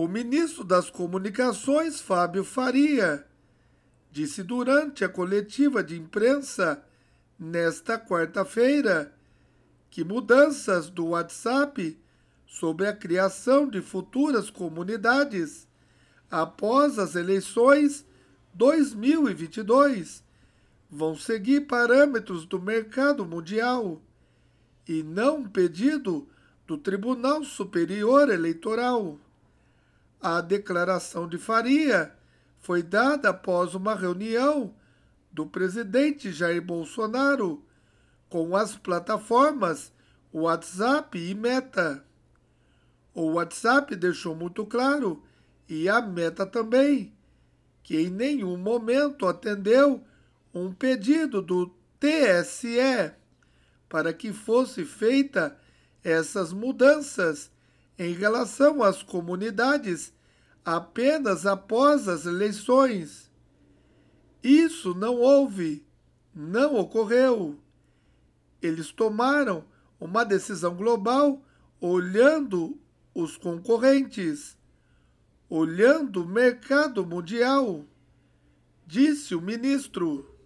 O ministro das Comunicações, Fábio Faria, disse durante a coletiva de imprensa nesta quarta-feira que mudanças do WhatsApp sobre a criação de futuras comunidades após as eleições 2022 vão seguir parâmetros do mercado mundial e não um pedido do Tribunal Superior Eleitoral. A declaração de Faria foi dada após uma reunião do presidente Jair Bolsonaro com as plataformas WhatsApp e Meta. O WhatsApp deixou muito claro, e a Meta também, que em nenhum momento atendeu um pedido do TSE para que fosse feita essas mudanças em relação às comunidades apenas após as eleições. Isso não houve, não ocorreu. Eles tomaram uma decisão global olhando os concorrentes, olhando o mercado mundial, disse o ministro.